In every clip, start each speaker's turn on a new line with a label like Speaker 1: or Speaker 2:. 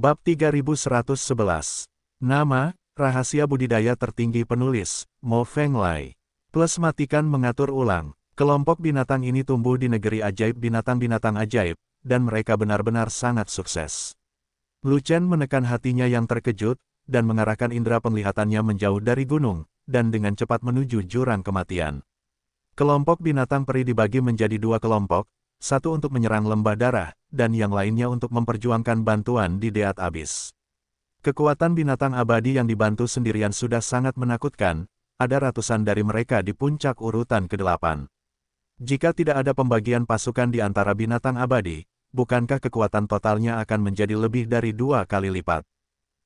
Speaker 1: Bab 3111. Nama, Rahasia Budidaya Tertinggi Penulis, Mo Feng Lai. Plus matikan mengatur ulang, kelompok binatang ini tumbuh di negeri ajaib binatang-binatang ajaib, dan mereka benar-benar sangat sukses. Lu Chen menekan hatinya yang terkejut, dan mengarahkan indera penglihatannya menjauh dari gunung, dan dengan cepat menuju jurang kematian. Kelompok binatang peri dibagi menjadi dua kelompok, satu untuk menyerang lembah darah, dan yang lainnya untuk memperjuangkan bantuan di Deat Abis. Kekuatan binatang abadi yang dibantu sendirian sudah sangat menakutkan, ada ratusan dari mereka di puncak urutan ke-8. Jika tidak ada pembagian pasukan di antara binatang abadi, bukankah kekuatan totalnya akan menjadi lebih dari dua kali lipat?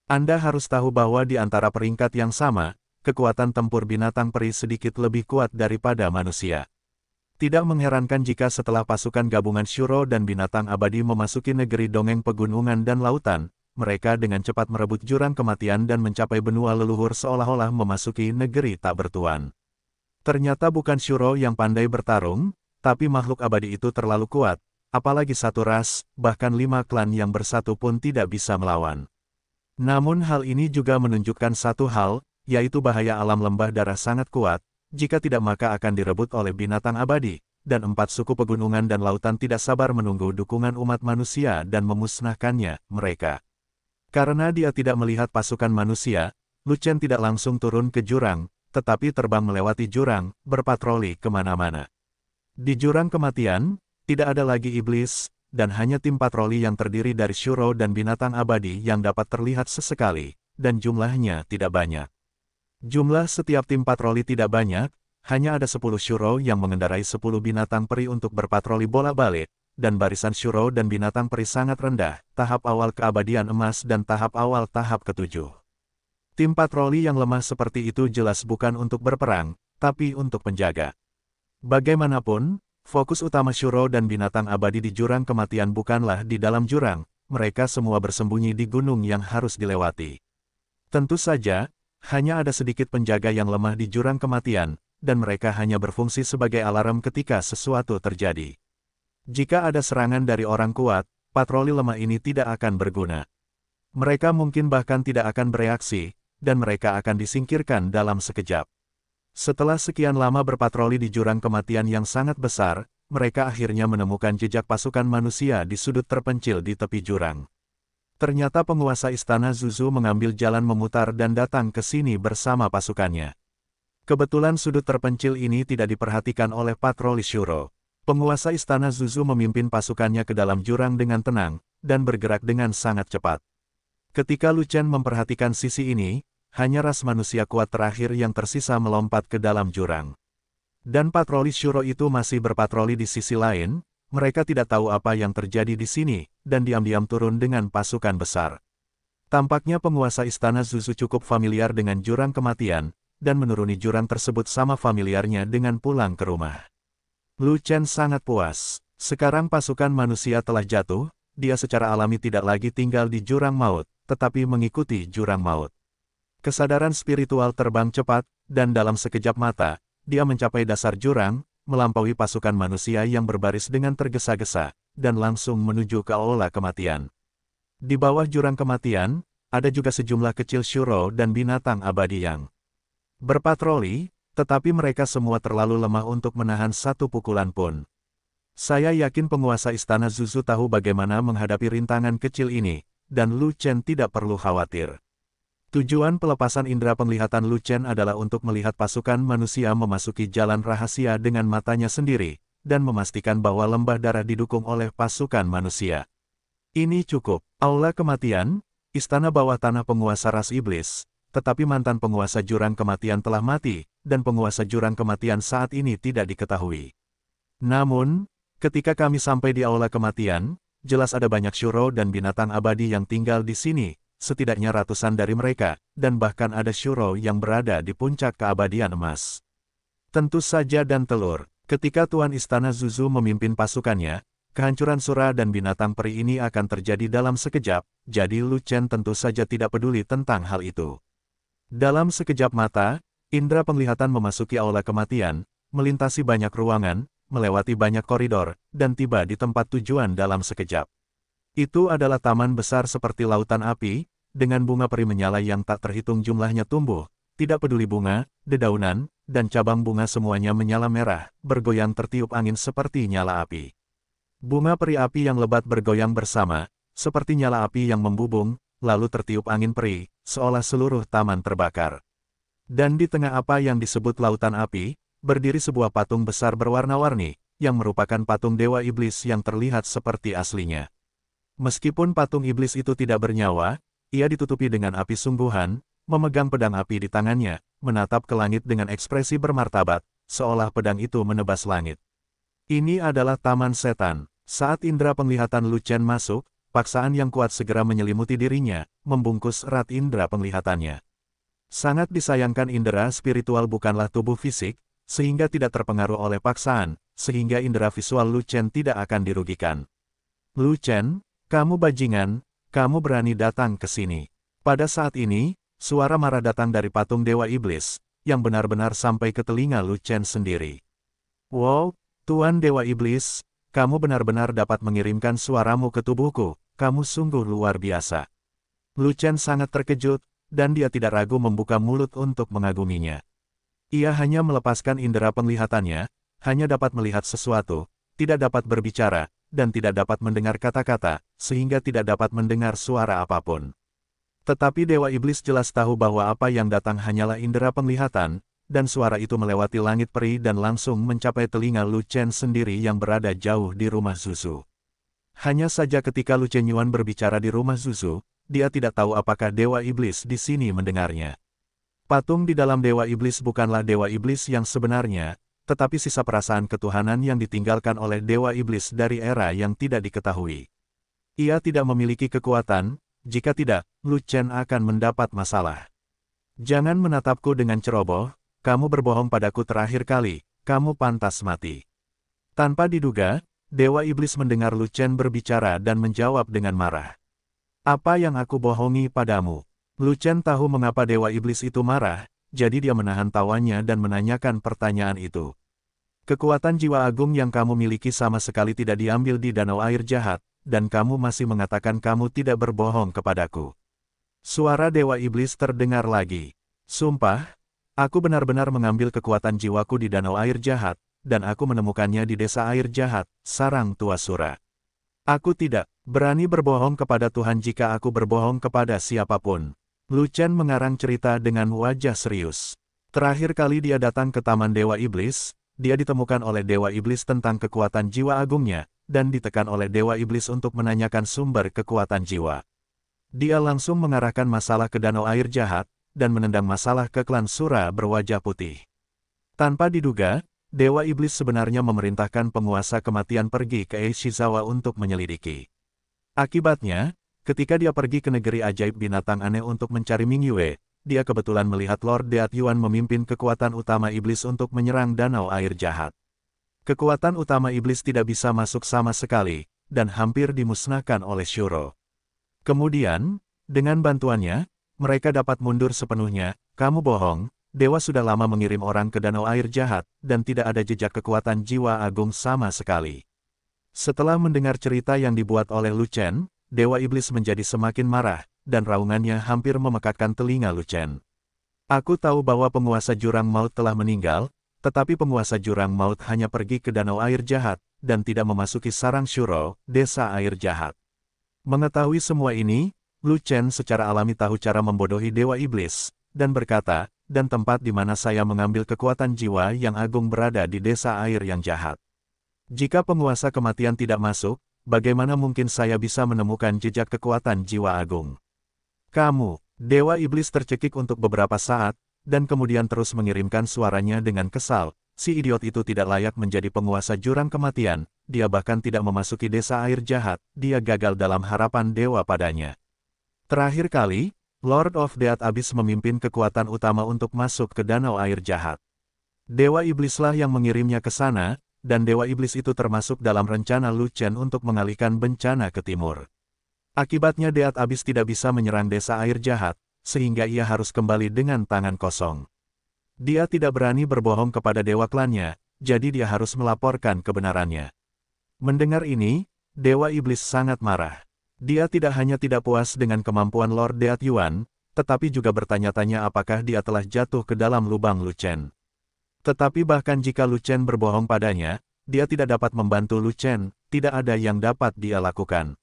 Speaker 1: Anda harus tahu bahwa di antara peringkat yang sama, kekuatan tempur binatang peri sedikit lebih kuat daripada manusia. Tidak mengherankan jika setelah pasukan gabungan Shuro dan binatang abadi memasuki negeri dongeng pegunungan dan lautan, mereka dengan cepat merebut jurang kematian dan mencapai benua leluhur seolah-olah memasuki negeri tak bertuan. Ternyata bukan Shuro yang pandai bertarung, tapi makhluk abadi itu terlalu kuat, apalagi satu ras, bahkan lima klan yang bersatu pun tidak bisa melawan. Namun hal ini juga menunjukkan satu hal, yaitu bahaya alam lembah darah sangat kuat, jika tidak maka akan direbut oleh binatang abadi, dan empat suku pegunungan dan lautan tidak sabar menunggu dukungan umat manusia dan memusnahkannya, mereka. Karena dia tidak melihat pasukan manusia, Lucen tidak langsung turun ke jurang, tetapi terbang melewati jurang, berpatroli kemana-mana. Di jurang kematian, tidak ada lagi iblis, dan hanya tim patroli yang terdiri dari syuro dan binatang abadi yang dapat terlihat sesekali, dan jumlahnya tidak banyak. Jumlah setiap tim patroli tidak banyak, hanya ada 10 syuro yang mengendarai 10 binatang peri untuk berpatroli bola balik, dan barisan syuro dan binatang peri sangat rendah, tahap awal keabadian emas dan tahap awal tahap ketujuh. Tim patroli yang lemah seperti itu jelas bukan untuk berperang, tapi untuk penjaga. Bagaimanapun, fokus utama syuro dan binatang abadi di jurang kematian bukanlah di dalam jurang, mereka semua bersembunyi di gunung yang harus dilewati. Tentu saja, hanya ada sedikit penjaga yang lemah di jurang kematian, dan mereka hanya berfungsi sebagai alarm ketika sesuatu terjadi. Jika ada serangan dari orang kuat, patroli lemah ini tidak akan berguna. Mereka mungkin bahkan tidak akan bereaksi, dan mereka akan disingkirkan dalam sekejap. Setelah sekian lama berpatroli di jurang kematian yang sangat besar, mereka akhirnya menemukan jejak pasukan manusia di sudut terpencil di tepi jurang. Ternyata penguasa istana Zuzu mengambil jalan memutar dan datang ke sini bersama pasukannya. Kebetulan sudut terpencil ini tidak diperhatikan oleh patroli Shuro. Penguasa istana Zuzu memimpin pasukannya ke dalam jurang dengan tenang, dan bergerak dengan sangat cepat. Ketika Lucen memperhatikan sisi ini, hanya ras manusia kuat terakhir yang tersisa melompat ke dalam jurang. Dan patroli Shuro itu masih berpatroli di sisi lain, mereka tidak tahu apa yang terjadi di sini, dan diam-diam turun dengan pasukan besar. Tampaknya penguasa istana Zuzu cukup familiar dengan jurang kematian, dan menuruni jurang tersebut sama familiarnya dengan pulang ke rumah. Lu Chen sangat puas. Sekarang pasukan manusia telah jatuh, dia secara alami tidak lagi tinggal di jurang maut, tetapi mengikuti jurang maut. Kesadaran spiritual terbang cepat, dan dalam sekejap mata, dia mencapai dasar jurang, melampaui pasukan manusia yang berbaris dengan tergesa-gesa, dan langsung menuju ke aula kematian. Di bawah jurang kematian, ada juga sejumlah kecil syuro dan binatang abadi yang berpatroli, tetapi mereka semua terlalu lemah untuk menahan satu pukulan pun. Saya yakin penguasa istana Zuzu tahu bagaimana menghadapi rintangan kecil ini, dan Lu Chen tidak perlu khawatir. Tujuan pelepasan indera penglihatan Lucen adalah untuk melihat pasukan manusia memasuki jalan rahasia dengan matanya sendiri, dan memastikan bahwa lembah darah didukung oleh pasukan manusia. Ini cukup. Aula kematian, istana bawah tanah penguasa ras iblis, tetapi mantan penguasa jurang kematian telah mati, dan penguasa jurang kematian saat ini tidak diketahui. Namun, ketika kami sampai di aula kematian, jelas ada banyak syuro dan binatang abadi yang tinggal di sini, setidaknya ratusan dari mereka, dan bahkan ada shuro yang berada di puncak keabadian emas. Tentu saja dan telur, ketika Tuan Istana Zuzu memimpin pasukannya, kehancuran sura dan binatang peri ini akan terjadi dalam sekejap, jadi Lu Chen tentu saja tidak peduli tentang hal itu. Dalam sekejap mata, indra penglihatan memasuki aula kematian, melintasi banyak ruangan, melewati banyak koridor, dan tiba di tempat tujuan dalam sekejap. Itu adalah taman besar seperti lautan api, dengan bunga peri menyala yang tak terhitung jumlahnya tumbuh, tidak peduli bunga, dedaunan, dan cabang bunga semuanya menyala merah, bergoyang tertiup angin seperti nyala api. Bunga peri api yang lebat bergoyang bersama, seperti nyala api yang membubung, lalu tertiup angin peri, seolah seluruh taman terbakar. Dan di tengah apa yang disebut lautan api, berdiri sebuah patung besar berwarna-warni, yang merupakan patung dewa iblis yang terlihat seperti aslinya. Meskipun patung iblis itu tidak bernyawa, ia ditutupi dengan api sungguhan, memegang pedang api di tangannya, menatap ke langit dengan ekspresi bermartabat, seolah pedang itu menebas langit. Ini adalah taman setan. Saat indera penglihatan Lucen masuk, paksaan yang kuat segera menyelimuti dirinya, membungkus erat indera penglihatannya. Sangat disayangkan indera spiritual bukanlah tubuh fisik, sehingga tidak terpengaruh oleh paksaan, sehingga indera visual Lucen tidak akan dirugikan. Lucen, kamu bajingan, kamu berani datang ke sini. Pada saat ini, suara marah datang dari patung Dewa Iblis, yang benar-benar sampai ke telinga Lu Chen sendiri. Wow, Tuan Dewa Iblis, kamu benar-benar dapat mengirimkan suaramu ke tubuhku, kamu sungguh luar biasa. Lu Chen sangat terkejut, dan dia tidak ragu membuka mulut untuk mengaguminya. Ia hanya melepaskan indera penglihatannya, hanya dapat melihat sesuatu, tidak dapat berbicara, dan tidak dapat mendengar kata-kata, sehingga tidak dapat mendengar suara apapun. Tetapi Dewa Iblis jelas tahu bahwa apa yang datang hanyalah indera penglihatan, dan suara itu melewati langit peri dan langsung mencapai telinga Lu Chen sendiri yang berada jauh di rumah Zuzu. Hanya saja ketika Lu Chen Yuan berbicara di rumah Zuzu, dia tidak tahu apakah Dewa Iblis di sini mendengarnya. Patung di dalam Dewa Iblis bukanlah Dewa Iblis yang sebenarnya, tetapi sisa perasaan ketuhanan yang ditinggalkan oleh Dewa Iblis dari era yang tidak diketahui. Ia tidak memiliki kekuatan, jika tidak, Lu Chen akan mendapat masalah. Jangan menatapku dengan ceroboh, kamu berbohong padaku terakhir kali, kamu pantas mati. Tanpa diduga, Dewa Iblis mendengar Lu Chen berbicara dan menjawab dengan marah. Apa yang aku bohongi padamu? Lu Chen tahu mengapa Dewa Iblis itu marah, jadi dia menahan tawanya dan menanyakan pertanyaan itu. Kekuatan jiwa agung yang kamu miliki sama sekali tidak diambil di danau air jahat, dan kamu masih mengatakan kamu tidak berbohong kepadaku. Suara Dewa Iblis terdengar lagi. Sumpah, aku benar-benar mengambil kekuatan jiwaku di danau air jahat, dan aku menemukannya di desa air jahat, sarang tua sura. Aku tidak berani berbohong kepada Tuhan jika aku berbohong kepada siapapun. Lu Chen mengarang cerita dengan wajah serius. Terakhir kali dia datang ke Taman Dewa Iblis, dia ditemukan oleh Dewa Iblis tentang kekuatan jiwa agungnya, dan ditekan oleh Dewa Iblis untuk menanyakan sumber kekuatan jiwa. Dia langsung mengarahkan masalah ke danau air jahat, dan menendang masalah ke klan Sura berwajah putih. Tanpa diduga, Dewa Iblis sebenarnya memerintahkan penguasa kematian pergi ke Eishizawa untuk menyelidiki. Akibatnya, Ketika dia pergi ke negeri ajaib binatang aneh untuk mencari Ming Yue, dia kebetulan melihat Lord Deat Yuan memimpin kekuatan utama iblis untuk menyerang danau air jahat. Kekuatan utama iblis tidak bisa masuk sama sekali, dan hampir dimusnahkan oleh Shuro. Kemudian, dengan bantuannya, mereka dapat mundur sepenuhnya, kamu bohong, Dewa sudah lama mengirim orang ke danau air jahat, dan tidak ada jejak kekuatan jiwa agung sama sekali. Setelah mendengar cerita yang dibuat oleh Lu Chen, Dewa Iblis menjadi semakin marah, dan raungannya hampir memekakkan telinga Lucen. Aku tahu bahwa penguasa jurang maut telah meninggal, tetapi penguasa jurang maut hanya pergi ke danau air jahat, dan tidak memasuki sarang syuro, desa air jahat. Mengetahui semua ini, Lu Chen secara alami tahu cara membodohi Dewa Iblis, dan berkata, dan tempat di mana saya mengambil kekuatan jiwa yang agung berada di desa air yang jahat. Jika penguasa kematian tidak masuk, bagaimana mungkin saya bisa menemukan jejak kekuatan jiwa agung? Kamu, Dewa Iblis tercekik untuk beberapa saat, dan kemudian terus mengirimkan suaranya dengan kesal, si idiot itu tidak layak menjadi penguasa jurang kematian, dia bahkan tidak memasuki desa air jahat, dia gagal dalam harapan dewa padanya. Terakhir kali, Lord of Death abis memimpin kekuatan utama untuk masuk ke danau air jahat. Dewa Iblislah yang mengirimnya ke sana, dan Dewa Iblis itu termasuk dalam rencana Lu Chen untuk mengalihkan bencana ke timur. Akibatnya Deat Abis tidak bisa menyerang desa air jahat, sehingga ia harus kembali dengan tangan kosong. Dia tidak berani berbohong kepada dewa klannya, jadi dia harus melaporkan kebenarannya. Mendengar ini, Dewa Iblis sangat marah. Dia tidak hanya tidak puas dengan kemampuan Lord Deat Yuan, tetapi juga bertanya-tanya apakah dia telah jatuh ke dalam lubang Lu Chen. Tetapi bahkan jika Lu Chen berbohong padanya, dia tidak dapat membantu Lu Chen, tidak ada yang dapat dia lakukan.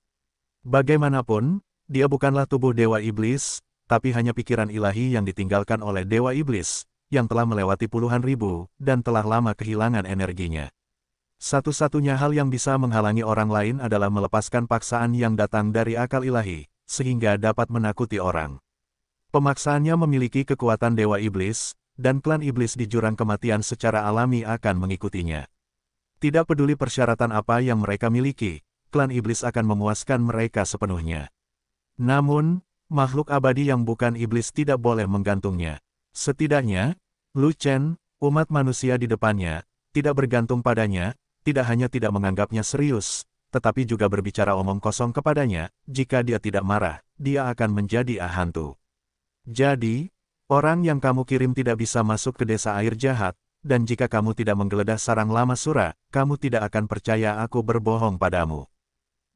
Speaker 1: Bagaimanapun, dia bukanlah tubuh Dewa Iblis, tapi hanya pikiran ilahi yang ditinggalkan oleh Dewa Iblis, yang telah melewati puluhan ribu, dan telah lama kehilangan energinya. Satu-satunya hal yang bisa menghalangi orang lain adalah melepaskan paksaan yang datang dari akal ilahi, sehingga dapat menakuti orang. Pemaksaannya memiliki kekuatan Dewa Iblis, dan klan iblis di jurang kematian secara alami akan mengikutinya. Tidak peduli persyaratan apa yang mereka miliki, klan iblis akan memuaskan mereka sepenuhnya. Namun, makhluk abadi yang bukan iblis tidak boleh menggantungnya. Setidaknya, Lu Chen, umat manusia di depannya, tidak bergantung padanya, tidak hanya tidak menganggapnya serius, tetapi juga berbicara omong kosong kepadanya, jika dia tidak marah, dia akan menjadi ahantu. Jadi, Orang yang kamu kirim tidak bisa masuk ke desa air jahat, dan jika kamu tidak menggeledah sarang lama sura, kamu tidak akan percaya aku berbohong padamu.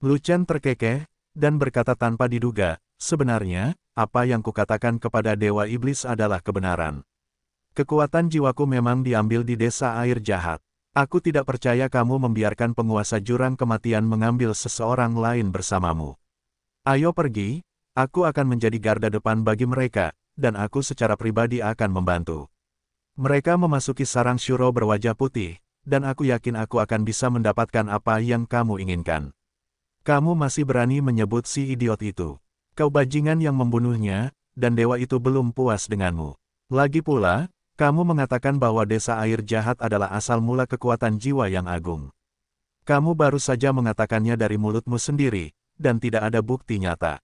Speaker 1: Lucen terkekeh, dan berkata tanpa diduga, sebenarnya, apa yang kukatakan kepada Dewa Iblis adalah kebenaran. Kekuatan jiwaku memang diambil di desa air jahat. Aku tidak percaya kamu membiarkan penguasa jurang kematian mengambil seseorang lain bersamamu. Ayo pergi, aku akan menjadi garda depan bagi mereka, dan aku secara pribadi akan membantu. Mereka memasuki sarang Shuro berwajah putih, dan aku yakin aku akan bisa mendapatkan apa yang kamu inginkan. Kamu masih berani menyebut si idiot itu. Kau bajingan yang membunuhnya, dan dewa itu belum puas denganmu. Lagi pula, kamu mengatakan bahwa desa air jahat adalah asal mula kekuatan jiwa yang agung. Kamu baru saja mengatakannya dari mulutmu sendiri, dan tidak ada bukti nyata.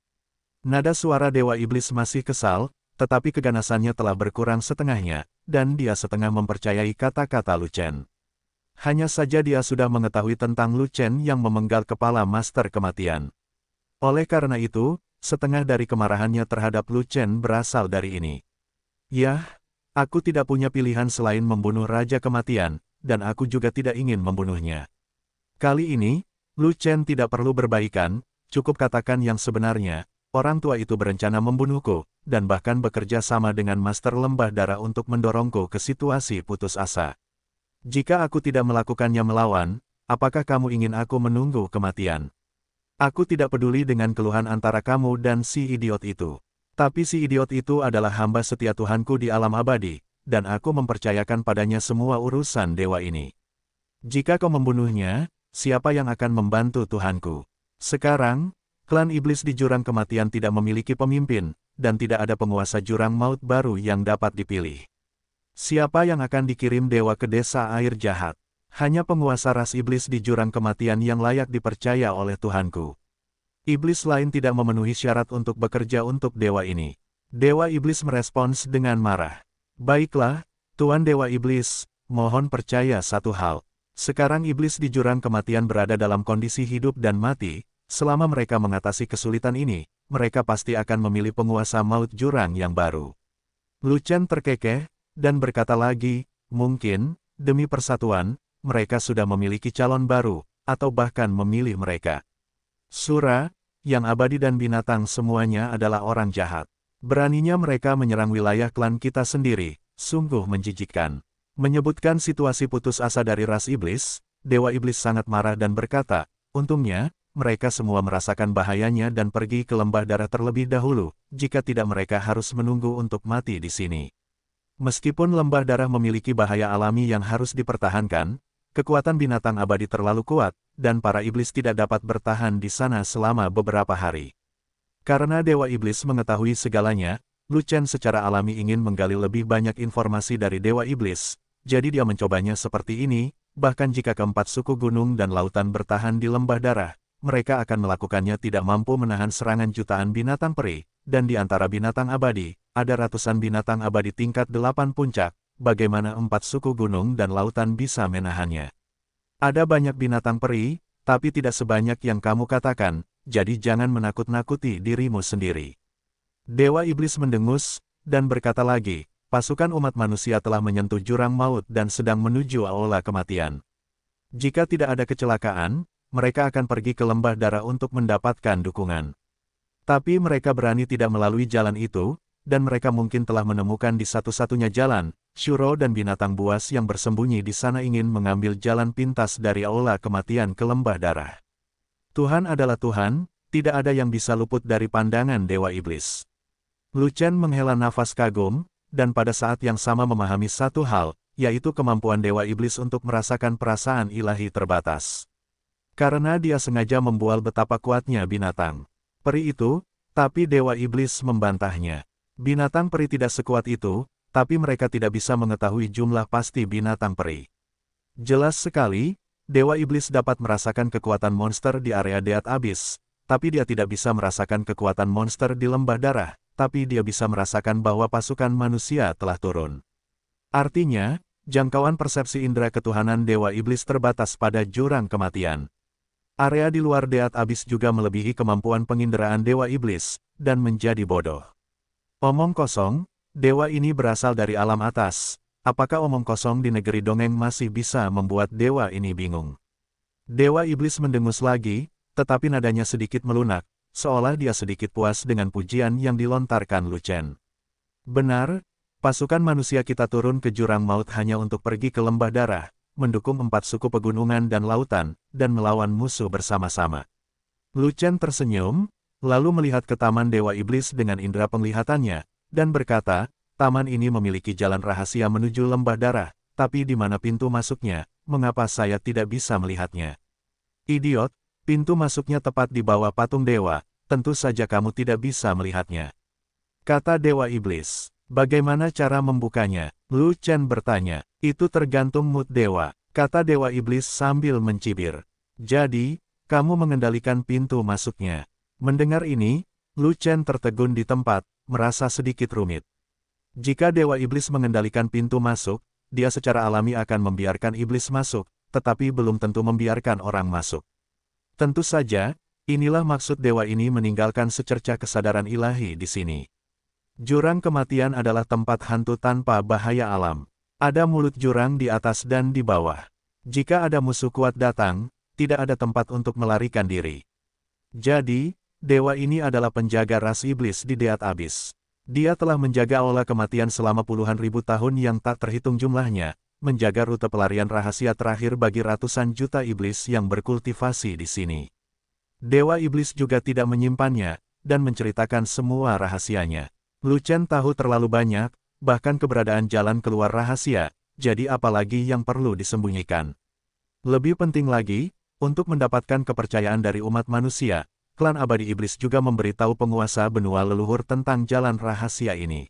Speaker 1: Nada suara Dewa Iblis masih kesal, tetapi keganasannya telah berkurang setengahnya, dan dia setengah mempercayai kata-kata Lucen. Hanya saja dia sudah mengetahui tentang Lucen yang memenggal kepala Master Kematian. Oleh karena itu, setengah dari kemarahannya terhadap Lucen berasal dari ini. Yah, aku tidak punya pilihan selain membunuh Raja Kematian, dan aku juga tidak ingin membunuhnya. Kali ini, Lucen tidak perlu berbaikan, cukup katakan yang sebenarnya, orang tua itu berencana membunuhku, dan bahkan bekerja sama dengan Master Lembah Darah untuk mendorongku ke situasi putus asa. Jika aku tidak melakukannya melawan, apakah kamu ingin aku menunggu kematian? Aku tidak peduli dengan keluhan antara kamu dan si idiot itu. Tapi si idiot itu adalah hamba setia Tuhanku di alam abadi, dan aku mempercayakan padanya semua urusan dewa ini. Jika kau membunuhnya, siapa yang akan membantu Tuhanku? Sekarang, Klan iblis di jurang kematian tidak memiliki pemimpin, dan tidak ada penguasa jurang maut baru yang dapat dipilih. Siapa yang akan dikirim dewa ke desa air jahat? Hanya penguasa ras iblis di jurang kematian yang layak dipercaya oleh Tuhanku. Iblis lain tidak memenuhi syarat untuk bekerja untuk dewa ini. Dewa iblis merespons dengan marah. Baiklah, Tuan Dewa Iblis, mohon percaya satu hal. Sekarang iblis di jurang kematian berada dalam kondisi hidup dan mati, Selama mereka mengatasi kesulitan ini, mereka pasti akan memilih penguasa maut jurang yang baru. Lucian terkekeh, dan berkata lagi, mungkin, demi persatuan, mereka sudah memiliki calon baru, atau bahkan memilih mereka. Sura, yang abadi dan binatang semuanya adalah orang jahat. Beraninya mereka menyerang wilayah klan kita sendiri, sungguh menjijikkan. Menyebutkan situasi putus asa dari ras iblis, Dewa Iblis sangat marah dan berkata, untungnya, mereka semua merasakan bahayanya dan pergi ke lembah darah terlebih dahulu, jika tidak mereka harus menunggu untuk mati di sini. Meskipun lembah darah memiliki bahaya alami yang harus dipertahankan, kekuatan binatang abadi terlalu kuat, dan para iblis tidak dapat bertahan di sana selama beberapa hari. Karena Dewa Iblis mengetahui segalanya, Lucen secara alami ingin menggali lebih banyak informasi dari Dewa Iblis, jadi dia mencobanya seperti ini, bahkan jika keempat suku gunung dan lautan bertahan di lembah darah, mereka akan melakukannya tidak mampu menahan serangan jutaan binatang peri, dan di antara binatang abadi, ada ratusan binatang abadi tingkat delapan puncak, bagaimana empat suku gunung dan lautan bisa menahannya. Ada banyak binatang peri, tapi tidak sebanyak yang kamu katakan, jadi jangan menakut-nakuti dirimu sendiri. Dewa Iblis mendengus, dan berkata lagi, pasukan umat manusia telah menyentuh jurang maut dan sedang menuju aula kematian. Jika tidak ada kecelakaan, mereka akan pergi ke lembah darah untuk mendapatkan dukungan. Tapi mereka berani tidak melalui jalan itu, dan mereka mungkin telah menemukan di satu-satunya jalan, Shuro dan binatang buas yang bersembunyi di sana ingin mengambil jalan pintas dari aula kematian ke lembah darah. Tuhan adalah Tuhan, tidak ada yang bisa luput dari pandangan Dewa Iblis. Lucen menghela nafas kagum, dan pada saat yang sama memahami satu hal, yaitu kemampuan Dewa Iblis untuk merasakan perasaan ilahi terbatas. Karena dia sengaja membual betapa kuatnya binatang. Peri itu, tapi Dewa Iblis membantahnya. Binatang peri tidak sekuat itu, tapi mereka tidak bisa mengetahui jumlah pasti binatang peri. Jelas sekali, Dewa Iblis dapat merasakan kekuatan monster di area Deat Abis, tapi dia tidak bisa merasakan kekuatan monster di lembah darah, tapi dia bisa merasakan bahwa pasukan manusia telah turun. Artinya, jangkauan persepsi indera ketuhanan Dewa Iblis terbatas pada jurang kematian. Area di luar Deat Abis juga melebihi kemampuan penginderaan Dewa Iblis, dan menjadi bodoh. Omong kosong, dewa ini berasal dari alam atas. Apakah omong kosong di negeri dongeng masih bisa membuat dewa ini bingung? Dewa Iblis mendengus lagi, tetapi nadanya sedikit melunak, seolah dia sedikit puas dengan pujian yang dilontarkan Lucen. Benar, pasukan manusia kita turun ke jurang maut hanya untuk pergi ke lembah darah, mendukung empat suku pegunungan dan lautan, dan melawan musuh bersama-sama. Lu Chen tersenyum, lalu melihat ke Taman Dewa Iblis dengan indera penglihatannya, dan berkata, Taman ini memiliki jalan rahasia menuju lembah darah, tapi di mana pintu masuknya, mengapa saya tidak bisa melihatnya? Idiot, pintu masuknya tepat di bawah patung dewa, tentu saja kamu tidak bisa melihatnya. Kata Dewa Iblis. Bagaimana cara membukanya? Lu Chen bertanya. Itu tergantung mood dewa, kata dewa iblis sambil mencibir. Jadi, kamu mengendalikan pintu masuknya. Mendengar ini, Lu Chen tertegun di tempat, merasa sedikit rumit. Jika dewa iblis mengendalikan pintu masuk, dia secara alami akan membiarkan iblis masuk, tetapi belum tentu membiarkan orang masuk. Tentu saja, inilah maksud dewa ini meninggalkan secerca kesadaran ilahi di sini. Jurang kematian adalah tempat hantu tanpa bahaya alam. Ada mulut jurang di atas dan di bawah. Jika ada musuh kuat datang, tidak ada tempat untuk melarikan diri. Jadi, dewa ini adalah penjaga ras iblis di Deat Abis. Dia telah menjaga olah kematian selama puluhan ribu tahun yang tak terhitung jumlahnya, menjaga rute pelarian rahasia terakhir bagi ratusan juta iblis yang berkultivasi di sini. Dewa Iblis juga tidak menyimpannya, dan menceritakan semua rahasianya. Chen tahu terlalu banyak, bahkan keberadaan jalan keluar rahasia, jadi apalagi yang perlu disembunyikan. Lebih penting lagi, untuk mendapatkan kepercayaan dari umat manusia, klan abadi iblis juga memberitahu penguasa benua leluhur tentang jalan rahasia ini.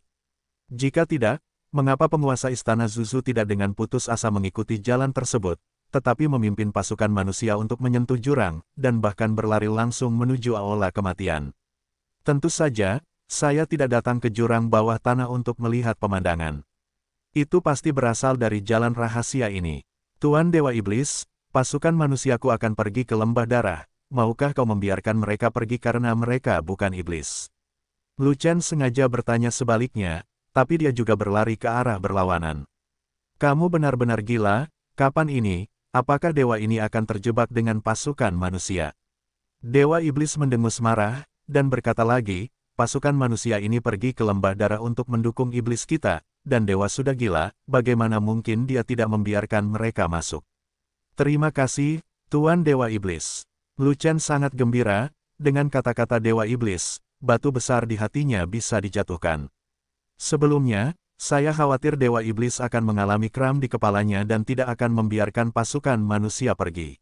Speaker 1: Jika tidak, mengapa penguasa istana Zuzu tidak dengan putus asa mengikuti jalan tersebut, tetapi memimpin pasukan manusia untuk menyentuh jurang, dan bahkan berlari langsung menuju aula kematian? Tentu saja, saya tidak datang ke jurang bawah tanah untuk melihat pemandangan. Itu pasti berasal dari jalan rahasia ini. Tuan Dewa Iblis, pasukan manusiaku akan pergi ke lembah darah, maukah kau membiarkan mereka pergi karena mereka bukan iblis? Lucian sengaja bertanya sebaliknya, tapi dia juga berlari ke arah berlawanan. Kamu benar-benar gila, kapan ini, apakah dewa ini akan terjebak dengan pasukan manusia? Dewa Iblis mendengus marah, dan berkata lagi, pasukan manusia ini pergi ke lembah darah untuk mendukung iblis kita, dan dewa sudah gila, bagaimana mungkin dia tidak membiarkan mereka masuk. Terima kasih, Tuan Dewa Iblis. Lucen sangat gembira, dengan kata-kata Dewa Iblis, batu besar di hatinya bisa dijatuhkan. Sebelumnya, saya khawatir Dewa Iblis akan mengalami kram di kepalanya dan tidak akan membiarkan pasukan manusia pergi.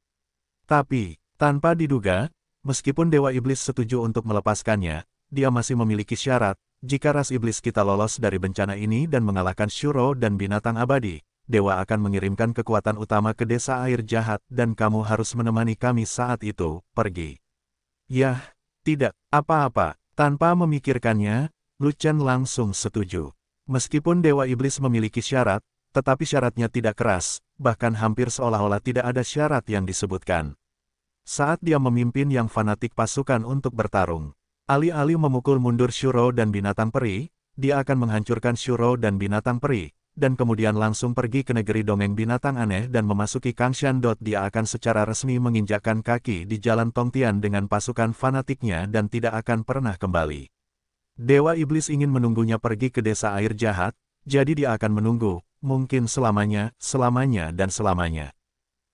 Speaker 1: Tapi, tanpa diduga, meskipun Dewa Iblis setuju untuk melepaskannya, dia masih memiliki syarat, jika ras iblis kita lolos dari bencana ini dan mengalahkan Shuro dan binatang abadi, Dewa akan mengirimkan kekuatan utama ke desa air jahat dan kamu harus menemani kami saat itu, pergi. Yah, tidak, apa-apa, tanpa memikirkannya, Lucen langsung setuju. Meskipun Dewa Iblis memiliki syarat, tetapi syaratnya tidak keras, bahkan hampir seolah-olah tidak ada syarat yang disebutkan. Saat dia memimpin yang fanatik pasukan untuk bertarung, Alih-alih memukul mundur Shuro dan binatang peri, dia akan menghancurkan Shuro dan binatang peri, dan kemudian langsung pergi ke negeri dongeng binatang aneh dan memasuki Kangshan. Dia akan secara resmi menginjakkan kaki di jalan Tongtian dengan pasukan fanatiknya dan tidak akan pernah kembali. Dewa Iblis ingin menunggunya pergi ke desa air jahat, jadi dia akan menunggu, mungkin selamanya, selamanya dan selamanya.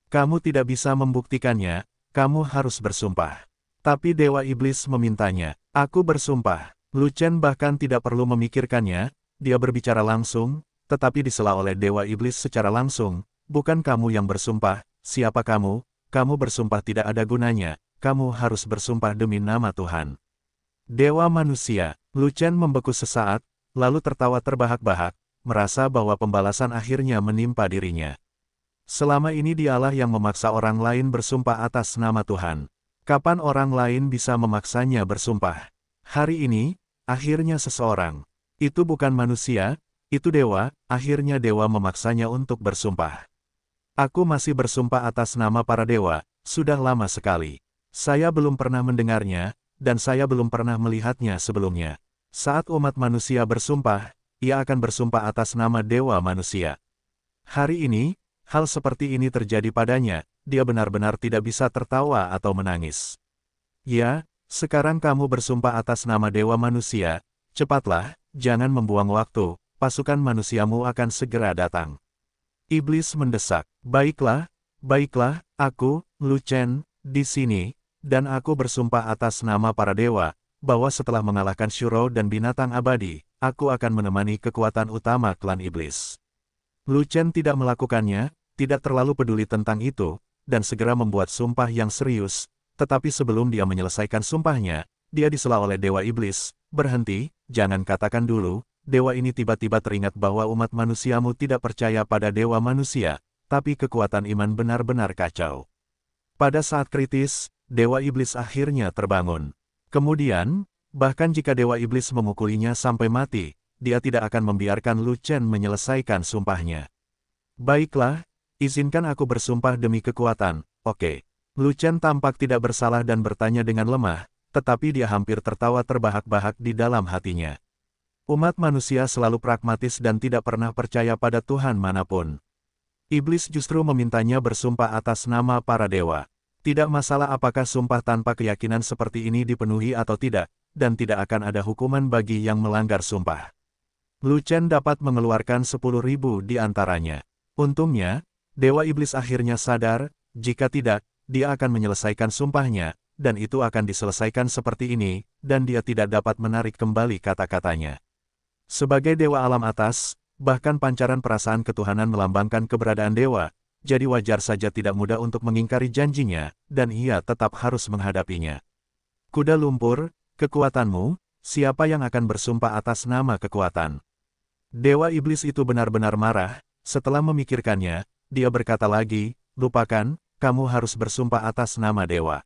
Speaker 1: Kamu tidak bisa membuktikannya, kamu harus bersumpah. Tapi Dewa Iblis memintanya, aku bersumpah, Lucen bahkan tidak perlu memikirkannya, dia berbicara langsung, tetapi disela oleh Dewa Iblis secara langsung, bukan kamu yang bersumpah, siapa kamu, kamu bersumpah tidak ada gunanya, kamu harus bersumpah demi nama Tuhan. Dewa manusia, Lucen membeku sesaat, lalu tertawa terbahak-bahak, merasa bahwa pembalasan akhirnya menimpa dirinya. Selama ini dialah yang memaksa orang lain bersumpah atas nama Tuhan. Kapan orang lain bisa memaksanya bersumpah? Hari ini, akhirnya seseorang. Itu bukan manusia, itu dewa, akhirnya dewa memaksanya untuk bersumpah. Aku masih bersumpah atas nama para dewa, sudah lama sekali. Saya belum pernah mendengarnya, dan saya belum pernah melihatnya sebelumnya. Saat umat manusia bersumpah, ia akan bersumpah atas nama dewa manusia. Hari ini, hal seperti ini terjadi padanya, dia benar-benar tidak bisa tertawa atau menangis. Ya, sekarang kamu bersumpah atas nama Dewa Manusia, cepatlah, jangan membuang waktu, pasukan manusiamu akan segera datang. Iblis mendesak, baiklah, baiklah, aku, Lu Chen, di sini, dan aku bersumpah atas nama para dewa, bahwa setelah mengalahkan Shuro dan binatang abadi, aku akan menemani kekuatan utama klan iblis. Lu Chen tidak melakukannya, tidak terlalu peduli tentang itu, dan segera membuat sumpah yang serius, tetapi sebelum dia menyelesaikan sumpahnya, dia disela oleh Dewa Iblis, berhenti, jangan katakan dulu, Dewa ini tiba-tiba teringat bahwa umat manusiamu tidak percaya pada Dewa manusia, tapi kekuatan iman benar-benar kacau. Pada saat kritis, Dewa Iblis akhirnya terbangun. Kemudian, bahkan jika Dewa Iblis memukulinya sampai mati, dia tidak akan membiarkan Lu Chen menyelesaikan sumpahnya. Baiklah, Izinkan aku bersumpah demi kekuatan, oke. Okay. Chen tampak tidak bersalah dan bertanya dengan lemah, tetapi dia hampir tertawa terbahak-bahak di dalam hatinya. Umat manusia selalu pragmatis dan tidak pernah percaya pada Tuhan manapun. Iblis justru memintanya bersumpah atas nama para dewa. Tidak masalah apakah sumpah tanpa keyakinan seperti ini dipenuhi atau tidak, dan tidak akan ada hukuman bagi yang melanggar sumpah. Lu Chen dapat mengeluarkan 10.000 di antaranya. Untungnya, Dewa Iblis akhirnya sadar, jika tidak, dia akan menyelesaikan sumpahnya, dan itu akan diselesaikan seperti ini, dan dia tidak dapat menarik kembali kata-katanya. Sebagai Dewa Alam Atas, bahkan pancaran perasaan ketuhanan melambangkan keberadaan Dewa, jadi wajar saja tidak mudah untuk mengingkari janjinya, dan ia tetap harus menghadapinya. Kuda lumpur, kekuatanmu, siapa yang akan bersumpah atas nama kekuatan? Dewa Iblis itu benar-benar marah, setelah memikirkannya, dia berkata lagi, lupakan, kamu harus bersumpah atas nama dewa.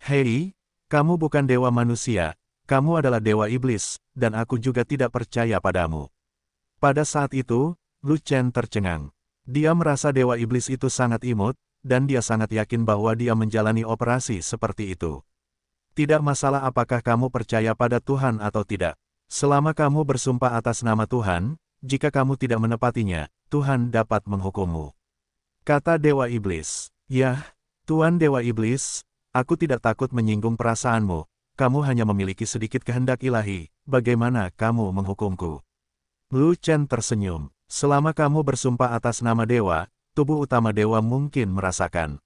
Speaker 1: Hei, kamu bukan dewa manusia, kamu adalah dewa iblis, dan aku juga tidak percaya padamu. Pada saat itu, Lu Chen tercengang. Dia merasa dewa iblis itu sangat imut, dan dia sangat yakin bahwa dia menjalani operasi seperti itu. Tidak masalah apakah kamu percaya pada Tuhan atau tidak. Selama kamu bersumpah atas nama Tuhan, jika kamu tidak menepatinya, Tuhan dapat menghukummu. Kata Dewa Iblis, Yah, Tuan Dewa Iblis, aku tidak takut menyinggung perasaanmu, kamu hanya memiliki sedikit kehendak ilahi, bagaimana kamu menghukumku? Lu Chen tersenyum, selama kamu bersumpah atas nama Dewa, tubuh utama Dewa mungkin merasakan.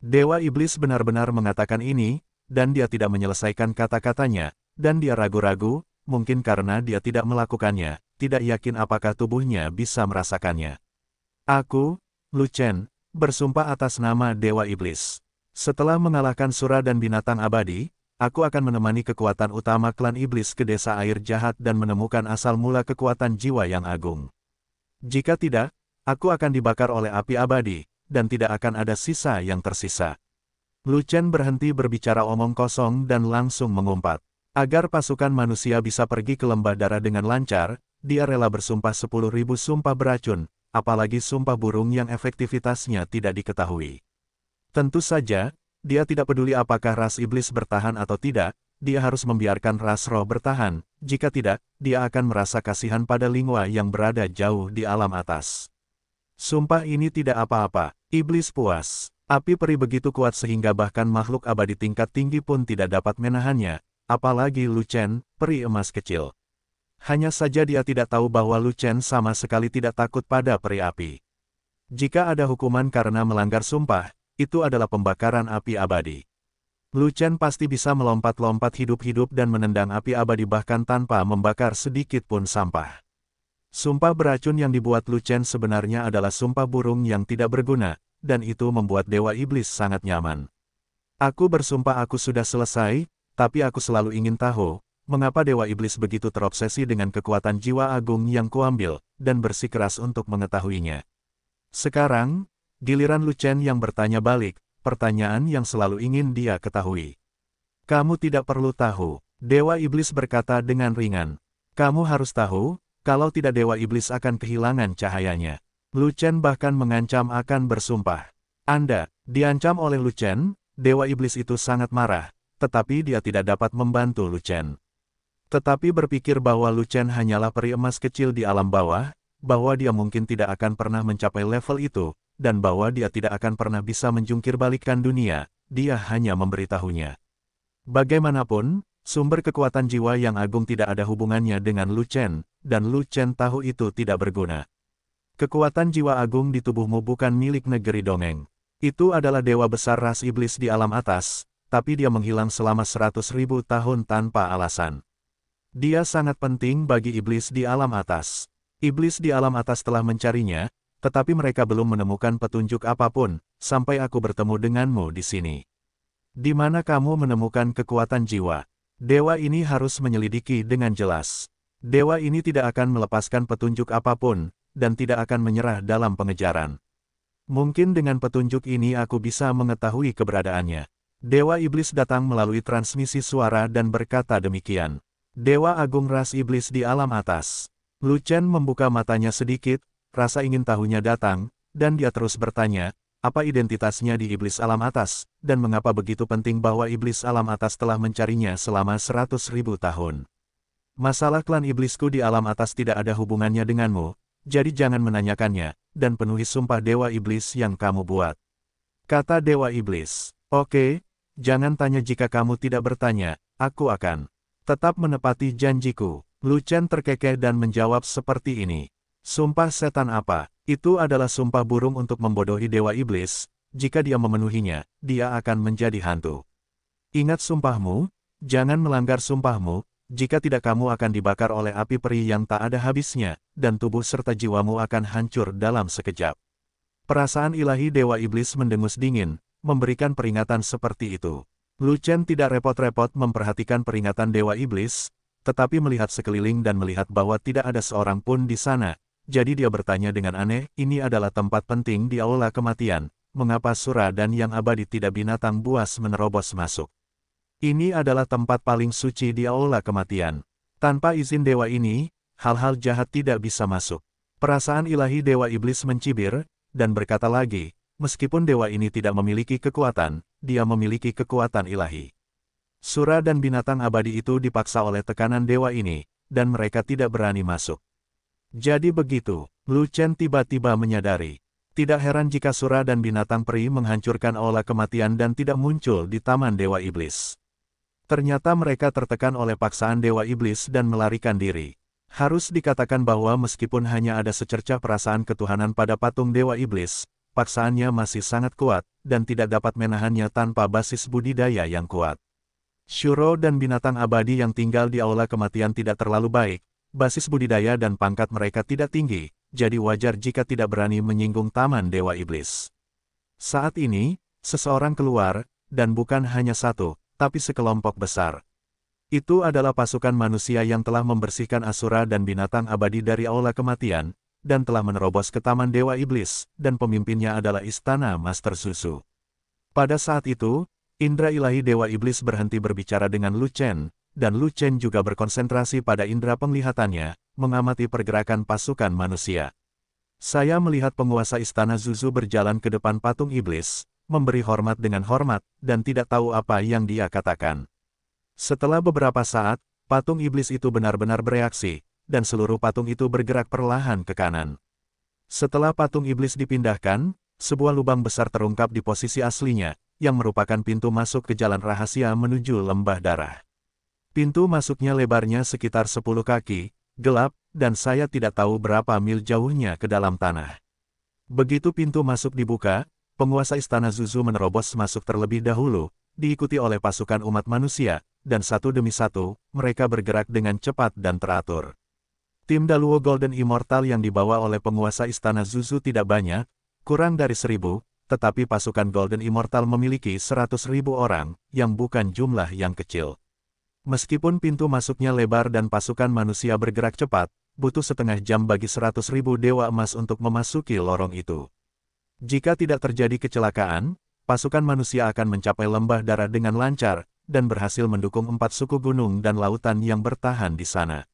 Speaker 1: Dewa Iblis benar-benar mengatakan ini, dan dia tidak menyelesaikan kata-katanya, dan dia ragu-ragu, mungkin karena dia tidak melakukannya, tidak yakin apakah tubuhnya bisa merasakannya. Aku, Lu Chen, bersumpah atas nama Dewa Iblis. Setelah mengalahkan Sura dan binatang abadi, aku akan menemani kekuatan utama klan Iblis ke desa air jahat dan menemukan asal mula kekuatan jiwa yang agung. Jika tidak, aku akan dibakar oleh api abadi, dan tidak akan ada sisa yang tersisa. Lu Chen berhenti berbicara omong kosong dan langsung mengumpat. Agar pasukan manusia bisa pergi ke lembah darah dengan lancar, dia rela bersumpah 10.000 sumpah beracun, apalagi sumpah burung yang efektivitasnya tidak diketahui. Tentu saja, dia tidak peduli apakah ras iblis bertahan atau tidak, dia harus membiarkan ras roh bertahan, jika tidak, dia akan merasa kasihan pada lingua yang berada jauh di alam atas. Sumpah ini tidak apa-apa, iblis puas. Api peri begitu kuat sehingga bahkan makhluk abadi tingkat tinggi pun tidak dapat menahannya, apalagi Lucen, peri emas kecil. Hanya saja dia tidak tahu bahwa Lu Chen sama sekali tidak takut pada peri api. Jika ada hukuman karena melanggar sumpah, itu adalah pembakaran api abadi. Lu Chen pasti bisa melompat-lompat hidup-hidup dan menendang api abadi bahkan tanpa membakar sedikit pun sampah. Sumpah beracun yang dibuat Lu Chen sebenarnya adalah sumpah burung yang tidak berguna, dan itu membuat Dewa Iblis sangat nyaman. Aku bersumpah aku sudah selesai, tapi aku selalu ingin tahu, mengapa Dewa Iblis begitu terobsesi dengan kekuatan jiwa agung yang kuambil, dan bersikeras untuk mengetahuinya. Sekarang, giliran Lucen yang bertanya balik, pertanyaan yang selalu ingin dia ketahui. Kamu tidak perlu tahu, Dewa Iblis berkata dengan ringan. Kamu harus tahu, kalau tidak Dewa Iblis akan kehilangan cahayanya. Lucen bahkan mengancam akan bersumpah. Anda, diancam oleh Lucen, Dewa Iblis itu sangat marah, tetapi dia tidak dapat membantu Lucen. Tetapi berpikir bahwa Lucen hanyalah peri emas kecil di alam bawah, bahwa dia mungkin tidak akan pernah mencapai level itu, dan bahwa dia tidak akan pernah bisa menjungkir balikkan dunia, dia hanya memberitahunya. Bagaimanapun, sumber kekuatan jiwa yang agung tidak ada hubungannya dengan Lucen, dan Lucen tahu itu tidak berguna. Kekuatan jiwa agung di tubuhmu bukan milik negeri dongeng. Itu adalah dewa besar ras iblis di alam atas, tapi dia menghilang selama seratus ribu tahun tanpa alasan. Dia sangat penting bagi iblis di alam atas. Iblis di alam atas telah mencarinya, tetapi mereka belum menemukan petunjuk apapun, sampai aku bertemu denganmu di sini. Di mana kamu menemukan kekuatan jiwa? Dewa ini harus menyelidiki dengan jelas. Dewa ini tidak akan melepaskan petunjuk apapun, dan tidak akan menyerah dalam pengejaran. Mungkin dengan petunjuk ini aku bisa mengetahui keberadaannya. Dewa Iblis datang melalui transmisi suara dan berkata demikian. Dewa Agung Ras Iblis di alam atas. Lu Chen membuka matanya sedikit, rasa ingin tahunya datang, dan dia terus bertanya, apa identitasnya di iblis alam atas, dan mengapa begitu penting bahwa iblis alam atas telah mencarinya selama seratus ribu tahun. Masalah klan iblisku di alam atas tidak ada hubungannya denganmu, jadi jangan menanyakannya, dan penuhi sumpah Dewa Iblis yang kamu buat. Kata Dewa Iblis, oke, okay, jangan tanya jika kamu tidak bertanya, aku akan. Tetap menepati janjiku. Lucian terkekeh dan menjawab seperti ini. Sumpah setan apa? Itu adalah sumpah burung untuk membodohi Dewa Iblis. Jika dia memenuhinya, dia akan menjadi hantu. Ingat sumpahmu, jangan melanggar sumpahmu, jika tidak kamu akan dibakar oleh api peri yang tak ada habisnya, dan tubuh serta jiwamu akan hancur dalam sekejap. Perasaan ilahi Dewa Iblis mendengus dingin, memberikan peringatan seperti itu. Lu Chen tidak repot-repot memperhatikan peringatan Dewa Iblis, tetapi melihat sekeliling dan melihat bahwa tidak ada seorang pun di sana. Jadi dia bertanya dengan aneh, ini adalah tempat penting di aula kematian, mengapa sura dan yang abadi tidak binatang buas menerobos masuk. Ini adalah tempat paling suci di aula kematian. Tanpa izin dewa ini, hal-hal jahat tidak bisa masuk. Perasaan ilahi dewa iblis mencibir, dan berkata lagi, Meskipun dewa ini tidak memiliki kekuatan, dia memiliki kekuatan ilahi. Sura dan binatang abadi itu dipaksa oleh tekanan dewa ini, dan mereka tidak berani masuk. Jadi begitu, Lu Chen tiba-tiba menyadari. Tidak heran jika Sura dan binatang peri menghancurkan aula kematian dan tidak muncul di Taman Dewa Iblis. Ternyata mereka tertekan oleh paksaan Dewa Iblis dan melarikan diri. Harus dikatakan bahwa meskipun hanya ada secercah perasaan ketuhanan pada patung Dewa Iblis, paksaannya masih sangat kuat, dan tidak dapat menahannya tanpa basis budidaya yang kuat. Shuro dan binatang abadi yang tinggal di aula kematian tidak terlalu baik, basis budidaya dan pangkat mereka tidak tinggi, jadi wajar jika tidak berani menyinggung taman Dewa Iblis. Saat ini, seseorang keluar, dan bukan hanya satu, tapi sekelompok besar. Itu adalah pasukan manusia yang telah membersihkan Asura dan binatang abadi dari aula kematian, dan telah menerobos ke Taman Dewa Iblis, dan pemimpinnya adalah Istana Master Susu. Pada saat itu, Indra Ilahi Dewa Iblis berhenti berbicara dengan Lu Chen, dan Lu Chen juga berkonsentrasi pada indera penglihatannya, mengamati pergerakan pasukan manusia. Saya melihat penguasa Istana Zuzu berjalan ke depan patung iblis, memberi hormat dengan hormat, dan tidak tahu apa yang dia katakan. Setelah beberapa saat, patung iblis itu benar-benar bereaksi, dan seluruh patung itu bergerak perlahan ke kanan. Setelah patung iblis dipindahkan, sebuah lubang besar terungkap di posisi aslinya, yang merupakan pintu masuk ke jalan rahasia menuju lembah darah. Pintu masuknya lebarnya sekitar 10 kaki, gelap, dan saya tidak tahu berapa mil jauhnya ke dalam tanah. Begitu pintu masuk dibuka, penguasa istana Zuzu menerobos masuk terlebih dahulu, diikuti oleh pasukan umat manusia, dan satu demi satu, mereka bergerak dengan cepat dan teratur. Tim Daluo Golden Immortal yang dibawa oleh penguasa Istana Zuzu tidak banyak, kurang dari seribu, tetapi pasukan Golden Immortal memiliki seratus ribu orang, yang bukan jumlah yang kecil. Meskipun pintu masuknya lebar dan pasukan manusia bergerak cepat, butuh setengah jam bagi seratus ribu dewa emas untuk memasuki lorong itu. Jika tidak terjadi kecelakaan, pasukan manusia akan mencapai lembah darah dengan lancar, dan berhasil mendukung empat suku gunung dan lautan yang bertahan di sana.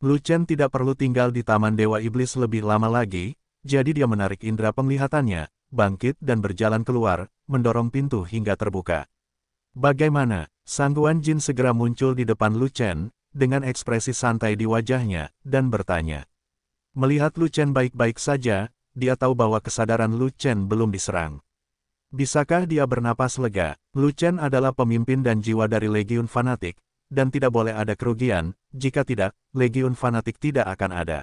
Speaker 1: Lu Chen tidak perlu tinggal di Taman Dewa Iblis lebih lama lagi, jadi dia menarik indera penglihatannya, bangkit dan berjalan keluar, mendorong pintu hingga terbuka. Bagaimana, sangguan Jin segera muncul di depan Lu Chen, dengan ekspresi santai di wajahnya, dan bertanya. Melihat Lu Chen baik-baik saja, dia tahu bahwa kesadaran Lu Chen belum diserang. Bisakah dia bernapas lega? Lu Chen adalah pemimpin dan jiwa dari Legiun Fanatik, dan tidak boleh ada kerugian, jika tidak, legiun fanatik tidak akan ada.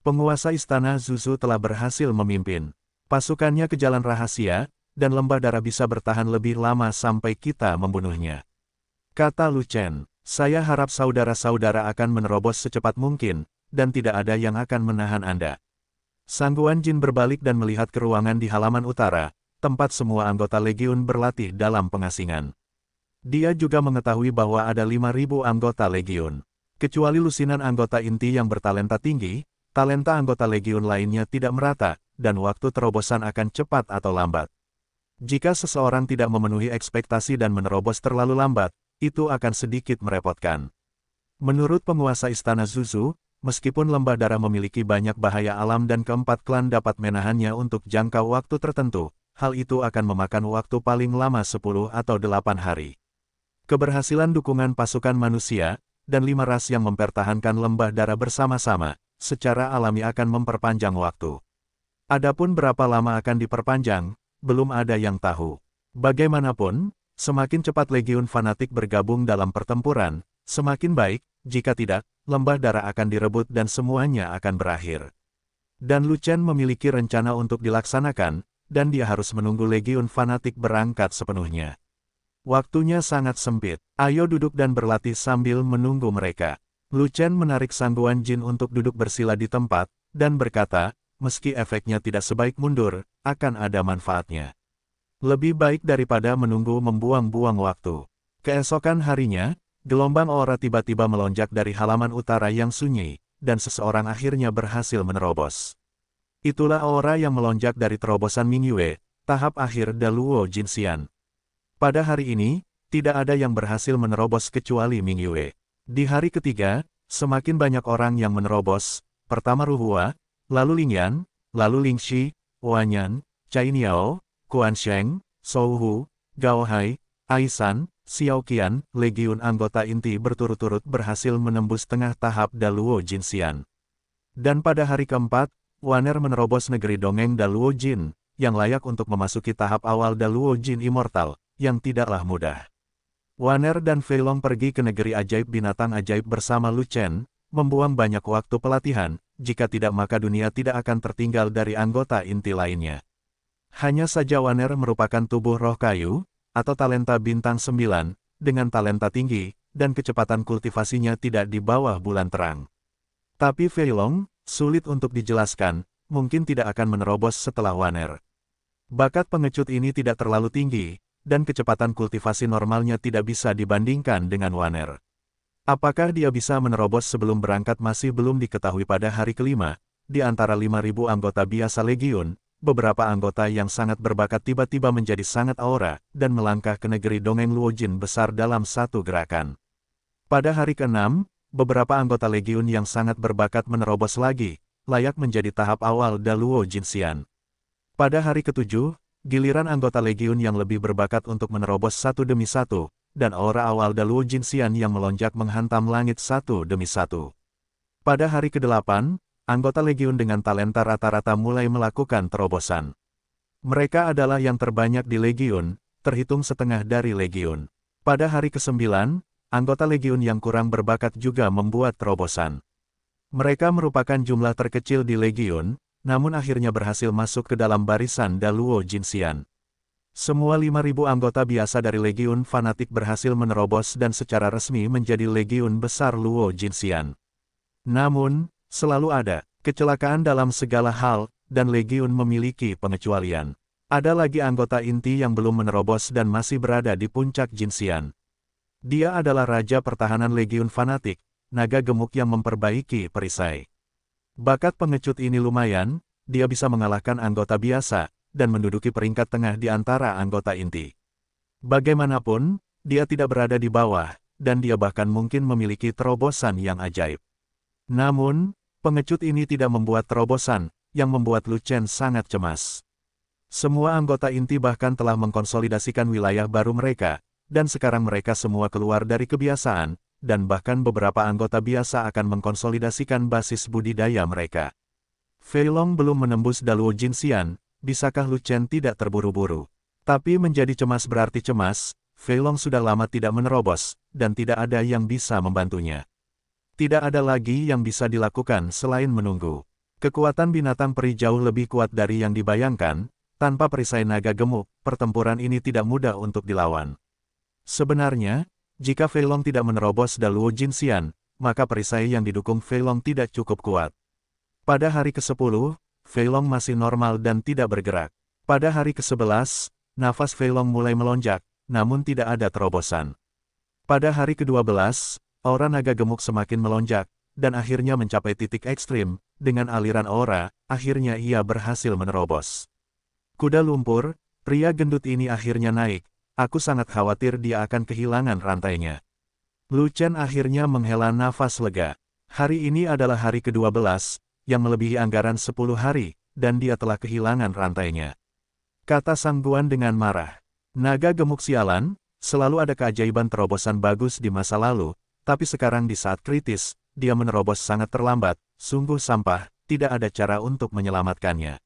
Speaker 1: Penguasa istana Zuzu telah berhasil memimpin. Pasukannya ke jalan rahasia, dan lembah darah bisa bertahan lebih lama sampai kita membunuhnya. Kata Lu Chen, saya harap saudara-saudara akan menerobos secepat mungkin, dan tidak ada yang akan menahan Anda. Sangguan Jin berbalik dan melihat ke ruangan di halaman utara, tempat semua anggota legiun berlatih dalam pengasingan. Dia juga mengetahui bahwa ada 5.000 anggota Legion. Kecuali lusinan anggota inti yang bertalenta tinggi, talenta anggota Legion lainnya tidak merata, dan waktu terobosan akan cepat atau lambat. Jika seseorang tidak memenuhi ekspektasi dan menerobos terlalu lambat, itu akan sedikit merepotkan. Menurut penguasa Istana Zuzu, meskipun lembah darah memiliki banyak bahaya alam dan keempat klan dapat menahannya untuk jangka waktu tertentu, hal itu akan memakan waktu paling lama 10 atau 8 hari. Keberhasilan dukungan pasukan manusia, dan lima ras yang mempertahankan lembah darah bersama-sama, secara alami akan memperpanjang waktu. Adapun berapa lama akan diperpanjang, belum ada yang tahu. Bagaimanapun, semakin cepat legiun fanatik bergabung dalam pertempuran, semakin baik, jika tidak, lembah darah akan direbut dan semuanya akan berakhir. Dan Lucian memiliki rencana untuk dilaksanakan, dan dia harus menunggu legiun fanatik berangkat sepenuhnya. Waktunya sangat sempit, ayo duduk dan berlatih sambil menunggu mereka. Luchen menarik sangguan Jin untuk duduk bersila di tempat, dan berkata, meski efeknya tidak sebaik mundur, akan ada manfaatnya. Lebih baik daripada menunggu membuang-buang waktu. Keesokan harinya, gelombang aura tiba-tiba melonjak dari halaman utara yang sunyi, dan seseorang akhirnya berhasil menerobos. Itulah aura yang melonjak dari terobosan Mingyue, tahap akhir Daluo Jinxian. Pada hari ini, tidak ada yang berhasil menerobos kecuali Ming Yue. Di hari ketiga, semakin banyak orang yang menerobos, pertama Ruhua, lalu Ling Yan, lalu Ling Wan Wanyan, Cai Niao, Kuan Sheng, Sou Hu, Gao Hai, Aisan, Xiao Qian, legiun anggota inti berturut-turut berhasil menembus tengah tahap Daluo Jinxian. Dan pada hari keempat, Waner menerobos negeri dongeng Daluo Jin, yang layak untuk memasuki tahap awal Daluo Jin Immortal yang tidaklah mudah. Waner dan Feilong pergi ke negeri ajaib binatang ajaib bersama Lu Chen, membuang banyak waktu pelatihan, jika tidak maka dunia tidak akan tertinggal dari anggota inti lainnya. Hanya saja Waner merupakan tubuh roh kayu, atau talenta bintang sembilan dengan talenta tinggi, dan kecepatan kultivasinya tidak di bawah bulan terang. Tapi Feilong, sulit untuk dijelaskan, mungkin tidak akan menerobos setelah Waner. Bakat pengecut ini tidak terlalu tinggi, dan kecepatan kultivasi normalnya tidak bisa dibandingkan dengan Waner. Apakah dia bisa menerobos sebelum berangkat masih belum diketahui pada hari kelima, di antara 5.000 anggota biasa Legiun, beberapa anggota yang sangat berbakat tiba-tiba menjadi sangat aura, dan melangkah ke negeri dongeng Luojin besar dalam satu gerakan. Pada hari ke-6, beberapa anggota Legiun yang sangat berbakat menerobos lagi, layak menjadi tahap awal Daluo Jinxian. Pada hari ketujuh, giliran anggota legiun yang lebih berbakat untuk menerobos satu demi satu, dan aura awal Daluo Jinxian yang melonjak menghantam langit satu demi satu. Pada hari ke-8, anggota legiun dengan talenta rata-rata mulai melakukan terobosan. Mereka adalah yang terbanyak di legiun, terhitung setengah dari legiun. Pada hari ke-9, anggota legiun yang kurang berbakat juga membuat terobosan. Mereka merupakan jumlah terkecil di legiun, namun akhirnya berhasil masuk ke dalam barisan Daluo Jinxian. Semua 5.000 anggota biasa dari Legiun Fanatik berhasil menerobos dan secara resmi menjadi Legiun Besar Luo Jinxian. Namun, selalu ada kecelakaan dalam segala hal, dan Legiun memiliki pengecualian. Ada lagi anggota inti yang belum menerobos dan masih berada di puncak Jinxian. Dia adalah Raja Pertahanan Legiun Fanatik, naga gemuk yang memperbaiki perisai. Bakat pengecut ini lumayan, dia bisa mengalahkan anggota biasa, dan menduduki peringkat tengah di antara anggota inti. Bagaimanapun, dia tidak berada di bawah, dan dia bahkan mungkin memiliki terobosan yang ajaib. Namun, pengecut ini tidak membuat terobosan, yang membuat Lucen sangat cemas. Semua anggota inti bahkan telah mengkonsolidasikan wilayah baru mereka, dan sekarang mereka semua keluar dari kebiasaan, dan bahkan beberapa anggota biasa akan mengkonsolidasikan basis budidaya mereka. Feilong belum menembus Daluo Jinxian, bisakah Lu Chen tidak terburu-buru? Tapi menjadi cemas berarti cemas, Feilong sudah lama tidak menerobos, dan tidak ada yang bisa membantunya. Tidak ada lagi yang bisa dilakukan selain menunggu. Kekuatan binatang peri jauh lebih kuat dari yang dibayangkan, tanpa perisai naga gemuk, pertempuran ini tidak mudah untuk dilawan. Sebenarnya, jika Feilong tidak menerobos Daluo Jin Xian, maka perisai yang didukung Feilong tidak cukup kuat. Pada hari ke-10, Feilong masih normal dan tidak bergerak. Pada hari ke-11, nafas Feilong mulai melonjak, namun tidak ada terobosan. Pada hari ke-12, aura naga gemuk semakin melonjak, dan akhirnya mencapai titik ekstrim, dengan aliran aura, akhirnya ia berhasil menerobos. Kuda lumpur, pria gendut ini akhirnya naik, aku sangat khawatir dia akan kehilangan rantainya. Lu Chen akhirnya menghela nafas lega. Hari ini adalah hari ke-12, yang melebihi anggaran 10 hari, dan dia telah kehilangan rantainya. Kata Sang Guan dengan marah. Naga gemuk sialan, selalu ada keajaiban terobosan bagus di masa lalu, tapi sekarang di saat kritis, dia menerobos sangat terlambat, sungguh sampah, tidak ada cara untuk menyelamatkannya.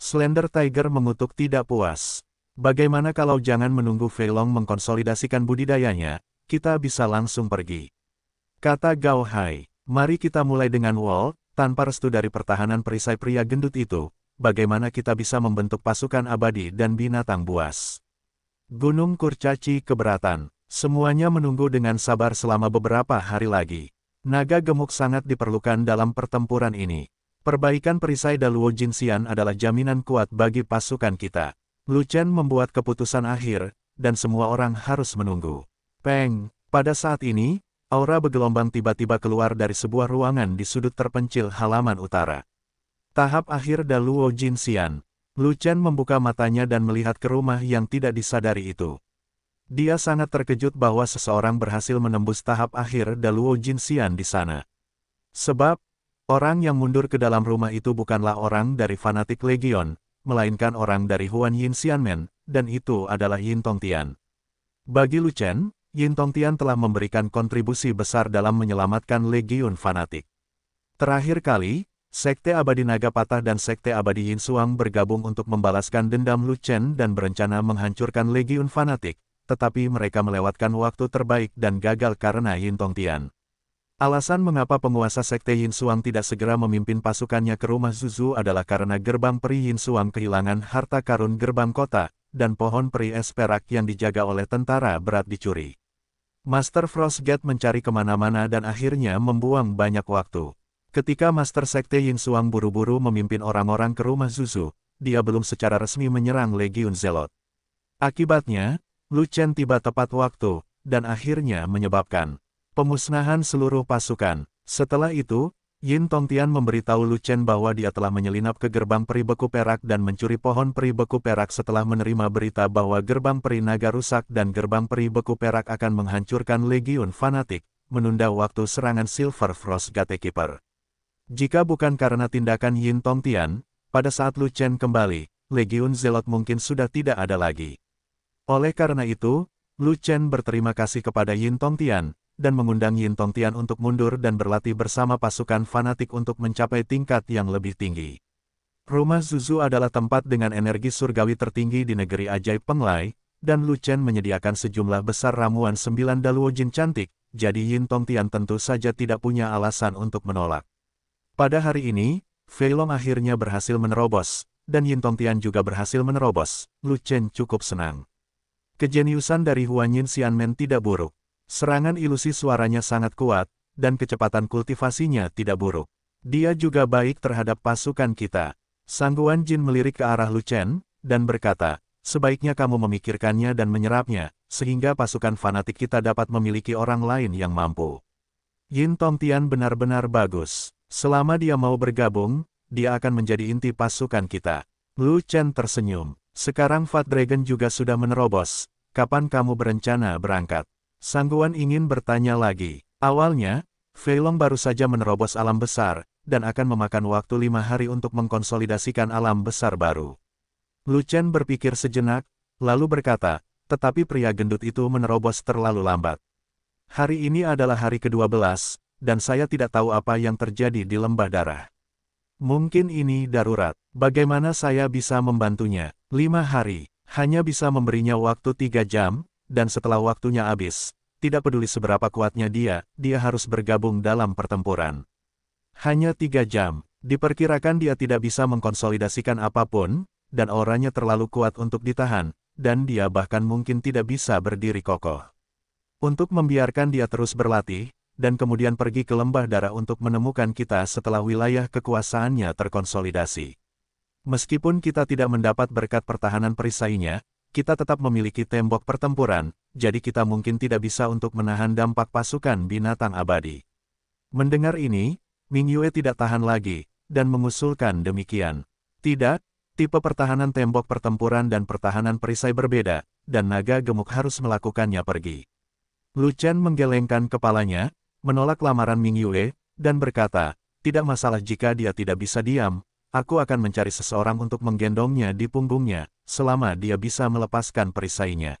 Speaker 1: Slender Tiger mengutuk tidak puas. Bagaimana kalau jangan menunggu Feilong mengkonsolidasikan budidayanya, kita bisa langsung pergi. Kata Gao Hai, mari kita mulai dengan Wall, tanpa restu dari pertahanan perisai pria gendut itu, bagaimana kita bisa membentuk pasukan abadi dan binatang buas. Gunung Kurcaci keberatan, semuanya menunggu dengan sabar selama beberapa hari lagi. Naga gemuk sangat diperlukan dalam pertempuran ini. Perbaikan perisai Daluo Jinxian adalah jaminan kuat bagi pasukan kita. Lu Chen membuat keputusan akhir, dan semua orang harus menunggu. Peng, pada saat ini, aura bergelombang tiba-tiba keluar dari sebuah ruangan di sudut terpencil halaman utara. Tahap akhir Daluo Jin Xian. Lu Chen membuka matanya dan melihat ke rumah yang tidak disadari itu. Dia sangat terkejut bahwa seseorang berhasil menembus tahap akhir Daluo Jin Xian di sana. Sebab, orang yang mundur ke dalam rumah itu bukanlah orang dari fanatik Legion, melainkan orang dari Huan Yin Xianmen, dan itu adalah Yin Tongtian. Bagi Lu Chen, Yin Tongtian telah memberikan kontribusi besar dalam menyelamatkan legiun fanatik. Terakhir kali, Sekte Abadi Naga Patah dan Sekte Abadi Yin Suang bergabung untuk membalaskan dendam Lu Chen dan berencana menghancurkan legiun fanatik, tetapi mereka melewatkan waktu terbaik dan gagal karena Yin Tongtian. Alasan mengapa penguasa Sekte Yin Suang tidak segera memimpin pasukannya ke rumah Zuzu adalah karena gerbang peri Yin Suang kehilangan harta karun gerbang kota, dan pohon peri es perak yang dijaga oleh tentara berat dicuri. Master Frostgate mencari kemana-mana dan akhirnya membuang banyak waktu. Ketika Master Sekte Yin Suang buru-buru memimpin orang-orang ke rumah Zuzu, dia belum secara resmi menyerang Legion Zelot. Akibatnya, Lu Chen tiba tepat waktu, dan akhirnya menyebabkan Pemusnahan seluruh pasukan. Setelah itu, Yin Tongtian memberitahu Lu Chen bahwa dia telah menyelinap ke gerbang peri beku perak dan mencuri pohon peri beku perak setelah menerima berita bahwa gerbang peri naga rusak dan gerbang peri beku perak akan menghancurkan legiun fanatik, menunda waktu serangan Silver Frost Gatekeeper. Jika bukan karena tindakan Yin Tongtian, pada saat Lu Chen kembali, legiun Zelot mungkin sudah tidak ada lagi. Oleh karena itu, Lu Chen berterima kasih kepada Yin Tongtian, dan mengundang Yin Tong Tian untuk mundur dan berlatih bersama pasukan fanatik untuk mencapai tingkat yang lebih tinggi. Rumah Zuzu adalah tempat dengan energi surgawi tertinggi di negeri ajaib Penglai, dan Lu Chen menyediakan sejumlah besar ramuan sembilan Daluojin cantik, jadi Yin Tong Tian tentu saja tidak punya alasan untuk menolak. Pada hari ini, Fei Long akhirnya berhasil menerobos, dan Yin Tong Tian juga berhasil menerobos, Lu Chen cukup senang. Kejeniusan dari Huan Yin Xianmen tidak buruk, Serangan ilusi suaranya sangat kuat, dan kecepatan kultivasinya tidak buruk. Dia juga baik terhadap pasukan kita. Sangguan Jin melirik ke arah Lu Chen, dan berkata, sebaiknya kamu memikirkannya dan menyerapnya, sehingga pasukan fanatik kita dapat memiliki orang lain yang mampu. Yin Tong Tian benar-benar bagus. Selama dia mau bergabung, dia akan menjadi inti pasukan kita. Lu Chen tersenyum. Sekarang Fat Dragon juga sudah menerobos. Kapan kamu berencana berangkat? Sangguan ingin bertanya lagi. Awalnya, Feilong baru saja menerobos alam besar, dan akan memakan waktu lima hari untuk mengkonsolidasikan alam besar baru. Lucen berpikir sejenak, lalu berkata, tetapi pria gendut itu menerobos terlalu lambat. Hari ini adalah hari ke-12, dan saya tidak tahu apa yang terjadi di lembah darah. Mungkin ini darurat. Bagaimana saya bisa membantunya? Lima hari, hanya bisa memberinya waktu tiga jam, dan setelah waktunya habis, tidak peduli seberapa kuatnya dia, dia harus bergabung dalam pertempuran. Hanya tiga jam, diperkirakan dia tidak bisa mengkonsolidasikan apapun, dan orangnya terlalu kuat untuk ditahan, dan dia bahkan mungkin tidak bisa berdiri kokoh. Untuk membiarkan dia terus berlatih, dan kemudian pergi ke lembah darah untuk menemukan kita setelah wilayah kekuasaannya terkonsolidasi. Meskipun kita tidak mendapat berkat pertahanan perisainya, kita tetap memiliki tembok pertempuran, jadi kita mungkin tidak bisa untuk menahan dampak pasukan binatang abadi. Mendengar ini, Ming Yue tidak tahan lagi, dan mengusulkan demikian. Tidak, tipe pertahanan tembok pertempuran dan pertahanan perisai berbeda, dan naga gemuk harus melakukannya pergi. Lu Chen menggelengkan kepalanya, menolak lamaran Ming Yue, dan berkata, tidak masalah jika dia tidak bisa diam, aku akan mencari seseorang untuk menggendongnya di punggungnya, selama dia bisa melepaskan perisainya.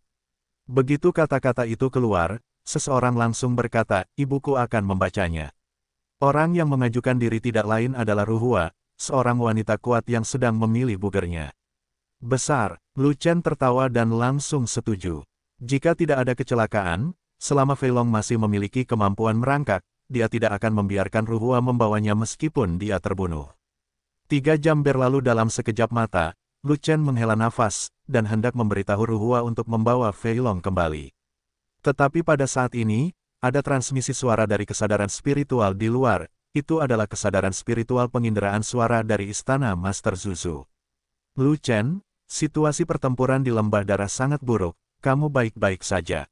Speaker 1: Begitu kata-kata itu keluar, seseorang langsung berkata, ibuku akan membacanya. Orang yang mengajukan diri tidak lain adalah Ruhua, seorang wanita kuat yang sedang memilih bugernya. Besar, Lu Chen tertawa dan langsung setuju. Jika tidak ada kecelakaan, selama Feilong masih memiliki kemampuan merangkak, dia tidak akan membiarkan Ruhua membawanya meskipun dia terbunuh. Tiga jam berlalu dalam sekejap mata, Lu Chen menghela nafas, dan hendak memberitahu Ruhua untuk membawa Feilong kembali. Tetapi pada saat ini, ada transmisi suara dari kesadaran spiritual di luar, itu adalah kesadaran spiritual penginderaan suara dari Istana Master Zuzu. Lu Chen, situasi pertempuran di Lembah Darah sangat buruk, kamu baik-baik saja.